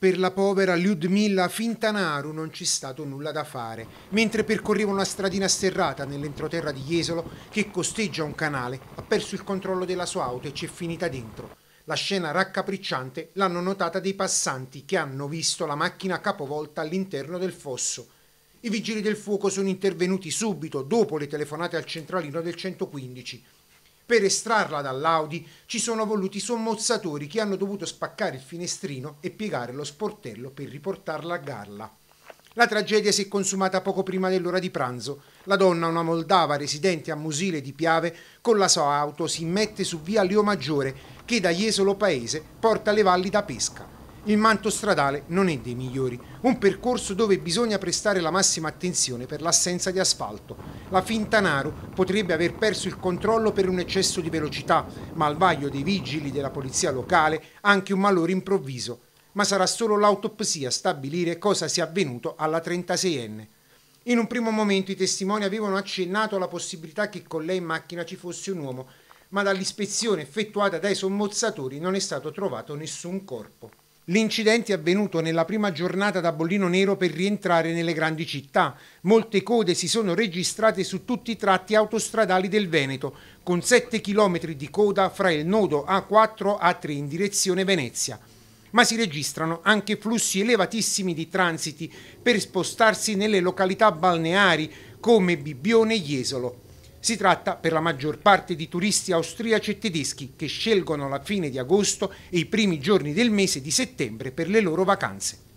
per la povera Lyudmilla Fintanaru non c'è stato nulla da fare, mentre percorreva una stradina sterrata nell'entroterra di Jesolo che costeggia un canale, ha perso il controllo della sua auto e c'è finita dentro. La scena raccapricciante l'hanno notata dei passanti che hanno visto la macchina capovolta all'interno del fosso. I vigili del fuoco sono intervenuti subito dopo le telefonate al centralino del 115 per estrarla dall'Audi ci sono voluti sommozzatori che hanno dovuto spaccare il finestrino e piegare lo sportello per riportarla a galla. La tragedia si è consumata poco prima dell'ora di pranzo. La donna, una moldava residente a Musile di Piave, con la sua auto si mette su via Leo Maggiore, che da Jesolo Paese porta le valli da pesca. Il manto stradale non è dei migliori, un percorso dove bisogna prestare la massima attenzione per l'assenza di asfalto. La Fintanaro potrebbe aver perso il controllo per un eccesso di velocità, ma al vaglio dei vigili della polizia locale anche un malore improvviso. Ma sarà solo l'autopsia a stabilire cosa sia avvenuto alla 36enne. In un primo momento i testimoni avevano accennato alla possibilità che con lei in macchina ci fosse un uomo, ma dall'ispezione effettuata dai sommozzatori non è stato trovato nessun corpo. L'incidente è avvenuto nella prima giornata da bollino nero per rientrare nelle grandi città. Molte code si sono registrate su tutti i tratti autostradali del Veneto, con 7 km di coda fra il nodo A4 A3 in direzione Venezia ma si registrano anche flussi elevatissimi di transiti per spostarsi nelle località balneari come Bibbione e Jesolo. Si tratta per la maggior parte di turisti austriaci e tedeschi che scelgono la fine di agosto e i primi giorni del mese di settembre per le loro vacanze.